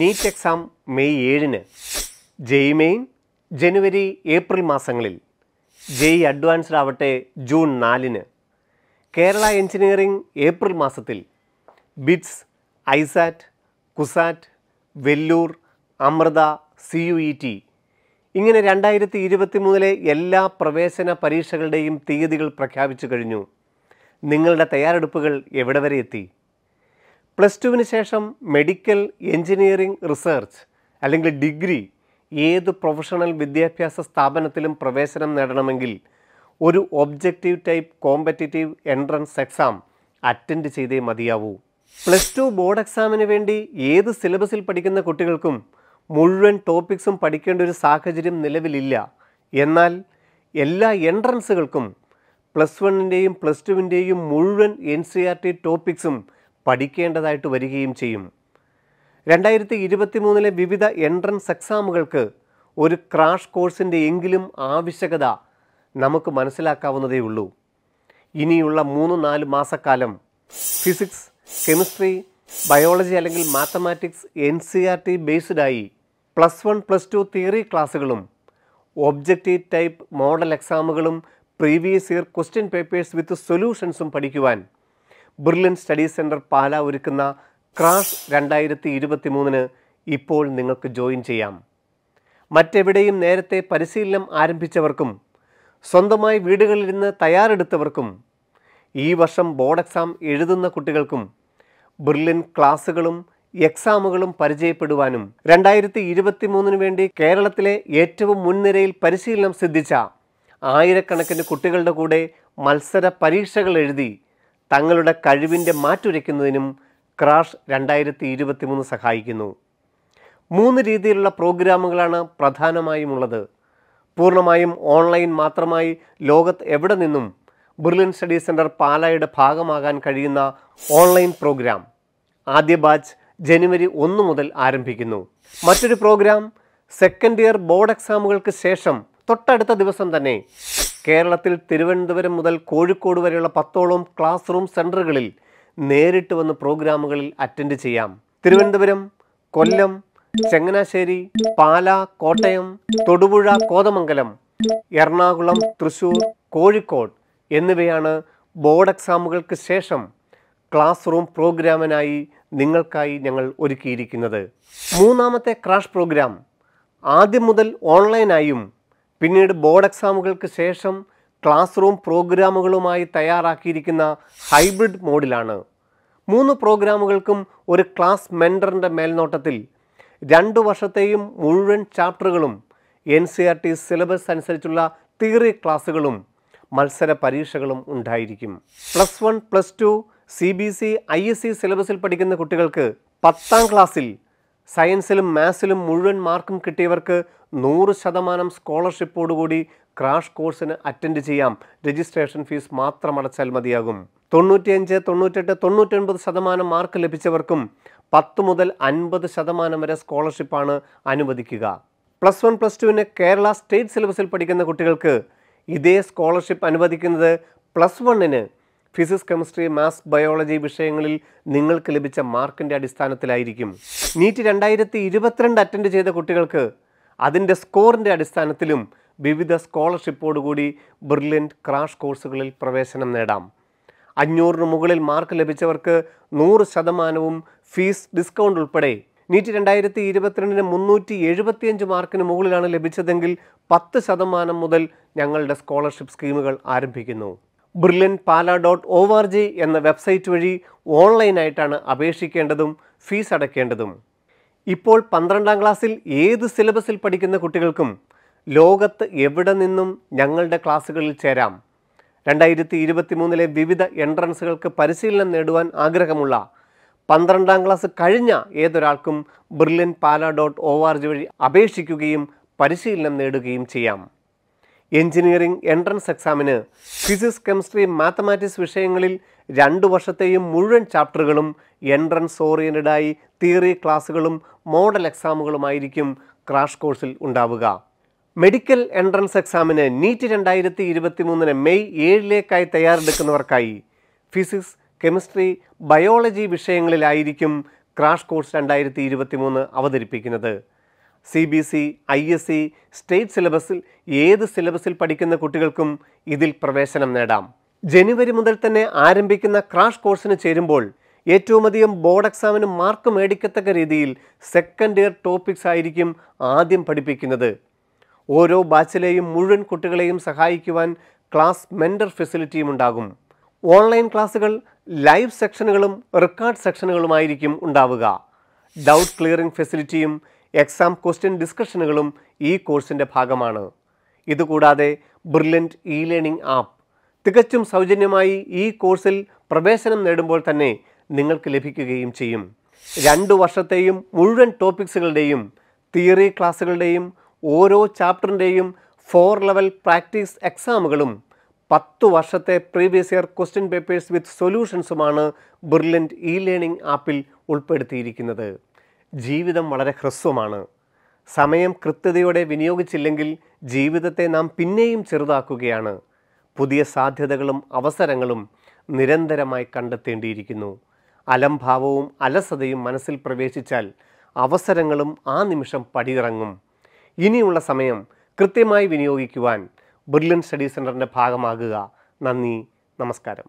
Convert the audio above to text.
NEET exam May ഏഴിന് ജെയ് main ജനുവരി April മാസങ്ങളിൽ ജെയ് advanced ആവട്ടെ ജൂൺ നാലിന് കേരള എഞ്ചിനീയറിംഗ് ഏപ്രിൽ മാസത്തിൽ BITS ISAT CUSAT Vellore Amrita C U E T ഇങ്ങനെ രണ്ടായിരത്തി ഇരുപത്തി മൂന്നിലെ എല്ലാ പ്രവേശന പരീക്ഷകളുടെയും തീയതികൾ പ്രഖ്യാപിച്ചു കഴിഞ്ഞു നിങ്ങളുടെ തയ്യാറെടുപ്പുകൾ എവിടെ വരെ എത്തി പ്ലസ് ടുവിന് ശേഷം മെഡിക്കൽ എൻജിനീയറിംഗ് റിസർച്ച് അല്ലെങ്കിൽ ഡിഗ്രി ഏത് പ്രൊഫഷണൽ വിദ്യാഭ്യാസ സ്ഥാപനത്തിലും പ്രവേശനം നേടണമെങ്കിൽ ഒരു objective type competitive entrance exam attend ചെയ്തേ മതിയാവൂ പ്ലസ് ടു ബോർഡ് എക്സാമിന് വേണ്ടി ഏത് സിലബസിൽ പഠിക്കുന്ന കുട്ടികൾക്കും മുഴുവൻ ടോപ്പിക്സും പഠിക്കേണ്ട ഒരു സാഹചര്യം നിലവിലില്ല എന്നാൽ എല്ലാ എൻട്രൻസുകൾക്കും പ്ലസ് വണ്ണിൻ്റെയും പ്ലസ് ടുവിൻ്റെയും മുഴുവൻ എൻ സി ആർ ടി ടോപ്പിക്സും പഠിക്കേണ്ടതായിട്ട് വരികയും ചെയ്യും രണ്ടായിരത്തി ഇരുപത്തി മൂന്നിലെ വിവിധ എൻട്രൻസ് എക്സാമുകൾക്ക് ഒരു ക്രാഷ് കോഴ്സിൻ്റെ എങ്കിലും ആവശ്യകത നമുക്ക് മനസ്സിലാക്കാവുന്നതേ ഉള്ളൂ ഇനിയുള്ള മൂന്ന് നാല് മാസക്കാലം ഫിസിക്സ് കെമിസ്ട്രി ബയോളജി അല്ലെങ്കിൽ mathematics N C R T ബേസ്ഡായി plus one plus two theory ക്ലാസ്സുകളും ഒബ്ജക്റ്റീവ് ടൈപ്പ് മോഡൽ എക്സാമുകളും previous year question papers with സൊല്യൂഷൻസും പഠിക്കുവാൻ ബിർലിൻ സ്റ്റഡി സെൻറ്റർ പാല ഒരുക്കുന്ന ക്രാസ് രണ്ടായിരത്തി ഇരുപത്തി മൂന്നിന് ഇപ്പോൾ നിങ്ങൾക്ക് ജോയിൻ ചെയ്യാം മറ്റെവിടെയും നേരത്തെ പരിശീലനം ആരംഭിച്ചവർക്കും സ്വന്തമായി വീടുകളിലിരുന്ന് തയ്യാറെടുത്തവർക്കും ഈ വർഷം ബോർഡ് എക്സാം എഴുതുന്ന കുട്ടികൾക്കും ബെർലിൻ ക്ലാസ്സുകളും എക്സാമുകളും പരിചയപ്പെടുവാനും രണ്ടായിരത്തി ഇരുപത്തി മൂന്നിന് വേണ്ടി കേരളത്തിലെ ഏറ്റവും മുൻനിരയിൽ പരിശീലനം സിദ്ധിച്ച ആയിരക്കണക്കിന് കുട്ടികളുടെ കൂടെ മത്സര പരീക്ഷകൾ എഴുതി തങ്ങളുടെ കഴിവിൻ്റെ മാറ്റുരയ്ക്കുന്നതിനും ക്രാഷ് രണ്ടായിരത്തി ഇരുപത്തി മൂന്ന് സഹായിക്കുന്നു മൂന്ന് രീതിയിലുള്ള പ്രോഗ്രാമുകളാണ് പ്രധാനമായും ഉള്ളത് പൂർണ്ണമായും ഓൺലൈൻ മാത്രമായി ലോകത്ത് എവിടെ നിന്നും ബർലിൻ സ്റ്റഡി സെൻറ്റർ പാലായുടെ ഭാഗമാകാൻ കഴിയുന്ന ഓൺലൈൻ പ്രോഗ്രാം ആദ്യ ബാച്ച് ജനുവരി ഒന്ന് മുതൽ ആരംഭിക്കുന്നു മറ്റൊരു പ്രോഗ്രാം സെക്കൻഡ് ഇയർ ബോർഡ് എക്സാമുകൾക്ക് ശേഷം തൊട്ടടുത്ത ദിവസം തന്നെ കേരളത്തിൽ തിരുവനന്തപുരം മുതൽ കോഴിക്കോട് വരെയുള്ള പത്തോളം ക്ലാസ് റൂം സെൻറ്ററുകളിൽ നേരിട്ട് വന്ന് പ്രോഗ്രാമുകളിൽ അറ്റൻഡ് ചെയ്യാം തിരുവനന്തപുരം കൊല്ലം ചങ്ങനാശ്ശേരി പാല കോട്ടയം തൊടുപുഴ കോതമംഗലം എറണാകുളം തൃശൂർ കോഴിക്കോട് എന്നിവയാണ് ബോർഡ് എക്സാമുകൾക്ക് ശേഷം ക്ലാസ് റൂം പ്രോഗ്രാമിനായി നിങ്ങൾക്കായി ഞങ്ങൾ ഒരുക്കിയിരിക്കുന്നത് മൂന്നാമത്തെ ക്രാഷ് പ്രോഗ്രാം ആദ്യം മുതൽ ഓൺലൈനായും പിന്നീട് ബോർഡ് എക്സാമുകൾക്ക് ശേഷം ക്ലാസ് റൂം പ്രോഗ്രാമുകളുമായി തയ്യാറാക്കിയിരിക്കുന്ന ഹൈബ്രിഡ് മോഡിലാണ് മൂന്ന് പ്രോഗ്രാമുകൾക്കും ഒരു ക്ലാസ് മെൻറ്ററിൻ്റെ മേൽനോട്ടത്തിൽ രണ്ട് വർഷത്തെയും മുഴുവൻ ചാപ്റ്ററുകളും N C R T syllabus അനുസരിച്ചുള്ള തിയറി ക്ലാസ്സുകളും മത്സര പരീക്ഷകളും ഉണ്ടായിരിക്കും plus one plus two C B C I S C സിലബസിൽ പഠിക്കുന്ന കുട്ടികൾക്ക് പത്താം ക്ലാസ്സിൽ സയൻസിലും മാത്സിലും മുഴുവൻ മാർക്കും കിട്ടിയവർക്ക് നൂറ് ശതമാനം സ്കോളർഷിപ്പോടുകൂടി ക്രാഷ് കോഴ്സിന് അറ്റൻഡ് ചെയ്യാം രജിസ്ട്രേഷൻ ഫീസ് മാത്രം അടച്ചാൽ മതിയാകും തൊണ്ണൂറ്റിയഞ്ച് തൊണ്ണൂറ്റെട്ട് തൊണ്ണൂറ്റൊൻപത് ശതമാനം മാർക്ക് ലഭിച്ചവർക്കും പത്ത് മുതൽ അൻപത് ശതമാനം വരെ സ്കോളർഷിപ്പാണ് അനുവദിക്കുക പ്ലസ് വൺ പ്ലസ് ടുവിന് കേരള സ്റ്റേറ്റ് സിലബസിൽ പഠിക്കുന്ന കുട്ടികൾക്ക് ഇതേ സ്കോളർഷിപ്പ് അനുവദിക്കുന്നത് പ്ലസ് വണ്ണിന് ഫിസിക്സ് കെമിസ്ട്രി മാത്സ് ബയോളജി വിഷയങ്ങളിൽ നിങ്ങൾക്ക് ലഭിച്ച മാർക്കിൻ്റെ അടിസ്ഥാനത്തിലായിരിക്കും നീറ്റ് രണ്ടായിരത്തി ഇരുപത്തിരണ്ട് അറ്റൻഡ് ചെയ്ത കുട്ടികൾക്ക് അതിൻ്റെ സ്കോറിൻ്റെ അടിസ്ഥാനത്തിലും വിവിധ സ്കോളർഷിപ്പോടുകൂടി ബ്രില്യൻറ്റ് ക്രാഷ് കോഴ്സുകളിൽ പ്രവേശനം നേടാം അഞ്ഞൂറിന് മുകളിൽ മാർക്ക് ലഭിച്ചവർക്ക് നൂറ് ശതമാനവും ഫീസ് ഡിസ്കൗണ്ട് ഉൾപ്പെടെ നീറ്റ് രണ്ടായിരത്തി ഇരുപത്തിരണ്ടിന് മുന്നൂറ്റി എഴുപത്തിയഞ്ച് മാർക്കിന് മുകളിലാണ് ലഭിച്ചതെങ്കിൽ പത്ത് ശതമാനം മുതൽ ഞങ്ങളുടെ സ്കോളർഷിപ്പ് സ്കീമുകൾ ആരംഭിക്കുന്നു Brilliant Pala dot O R G എന്ന വെബ്സൈറ്റ് വഴി ഓൺലൈനായിട്ടാണ് അപേക്ഷിക്കേണ്ടതും ഫീസ് അടയ്ക്കേണ്ടതും ഇപ്പോൾ പന്ത്രണ്ടാം ക്ലാസ്സിൽ ഏത് സിലബസിൽ പഠിക്കുന്ന കുട്ടികൾക്കും ലോകത്ത് എവിടെ നിന്നും ഞങ്ങളുടെ ക്ലാസ്സുകളിൽ ചേരാം രണ്ടായിരത്തി ഇരുപത്തി മൂന്നിലെ വിവിധ എൻട്രൻസുകൾക്ക് പരിശീലനം നേടുവാൻ ആഗ്രഹമുള്ള പന്ത്രണ്ടാം ക്ലാസ് കഴിഞ്ഞ ഏതൊരാൾക്കും Brilliant Pala dot O R G വഴി അപേക്ഷിക്കുകയും പരിശീലനം നേടുകയും ചെയ്യാം എഞ്ചിനീയറിംഗ് എൻട്രൻസ് എക്സാമിന് ഫിസിക്സ് കെമിസ്ട്രി മാത്തമാറ്റിക്സ് വിഷയങ്ങളിൽ രണ്ട് വർഷത്തെയും മുഴുവൻ ചാപ്റ്ററുകളും എൻട്രൻസ് ഓറിയൻറ്റഡായി തിയറി ക്ലാസ്സുകളും മോഡൽ എക്സാമുകളുമായിരിക്കും ക്രാഷ് കോഴ്സിൽ ഉണ്ടാവുക മെഡിക്കൽ എൻട്രൻസ് എക്സാമിന് നീറ്റ് രണ്ടായിരത്തി ഇരുപത്തി മൂന്നിന് മെയ് ഏഴിലേക്കായി തയ്യാറെടുക്കുന്നവർക്കായി ഫിസിക്സ് കെമിസ്ട്രി ബയോളജി വിഷയങ്ങളിലായിരിക്കും ക്രാഷ് കോഴ്സ് രണ്ടായിരത്തി ഇരുപത്തി മൂന്ന് അവതരിപ്പിക്കുന്നത് C B C I S C state സിലബസിൽ ഏത് സിലബസിൽ പഠിക്കുന്ന കുട്ടികൾക്കും ഇതിൽ പ്രവേശനം നേടാം ജനുവരി മുതൽ തന്നെ ആരംഭിക്കുന്ന ക്രാഷ് കോഴ്സിന് ചേരുമ്പോൾ ഏറ്റവുമധികം ബോർഡ് എക്സാമിന് മാർക്ക് മേടിക്കത്തക്ക രീതിയിൽ സെക്കൻഡ് ഇയർ ടോപ്പിക്സ് ആയിരിക്കും ആദ്യം പഠിപ്പിക്കുന്നത് ഓരോ ബാച്ചിലെയും മുഴുവൻ കുട്ടികളെയും സഹായിക്കുവാൻ ക്ലാസ് മെൻഡർ ഫെസിലിറ്റിയും ഉണ്ടാകും ഓൺലൈൻ ക്ലാസ്സുകൾ ലൈവ് സെക്ഷനുകളും റെക്കോർഡ് സെക്ഷനുകളുമായിരിക്കും ഉണ്ടാവുക ഡൗട്ട് ക്ലിയറിംഗ് ഫെസിലിറ്റിയും എക്സാം ക്വസ്റ്റ്യൻ ഡിസ്കഷനുകളും ഈ കോഴ്സിൻ്റെ ഭാഗമാണ് ഇതുകൂടാതെ ബ്രില്യൻറ്റ് ഇ ലേണിംഗ് ആപ്പ് തികച്ചും സൗജന്യമായി ഈ കോഴ്സിൽ പ്രവേശനം നേടുമ്പോൾ തന്നെ നിങ്ങൾക്ക് ലഭിക്കുകയും ചെയ്യും രണ്ട് വർഷത്തെയും മുഴുവൻ ടോപ്പിക്സുകളുടെയും തിയറി ക്ലാസ്സുകളുടെയും ഓരോ ചാപ്റ്ററിൻ്റെയും ഫോർ ലെവൽ പ്രാക്ടീസ് എക്സാമുകളും പത്തു വർഷത്തെ previous year question papers with സൊല്യൂഷൻസുമാണ് ബ്രില്യൻറ്റ് ഇ ലേണിംഗ് ആപ്പിൽ ഉൾപ്പെടുത്തിയിരിക്കുന്നത് ജീവിതം വളരെ ഹ്രസ്വമാണ് സമയം കൃത്യതയോടെ വിനിയോഗിച്ചില്ലെങ്കിൽ ജീവിതത്തെ നാം പിന്നെയും ചെറുതാക്കുകയാണ് പുതിയ സാധ്യതകളും അവസരങ്ങളും നിരന്തരമായി കണ്ടെത്തേണ്ടിയിരിക്കുന്നു അലംഭാവവും അലസതയും മനസ്സിൽ പ്രവേശിച്ചാൽ അവസരങ്ങളും ആ നിമിഷം പടിയിറങ്ങും ഇനിയുള്ള സമയം കൃത്യമായി വിനിയോഗിക്കുവാൻ ബ്രില്യൻ സ്റ്റഡി സെൻറ്ററിൻ്റെ ഭാഗമാകുക നന്ദി നമസ്കാരം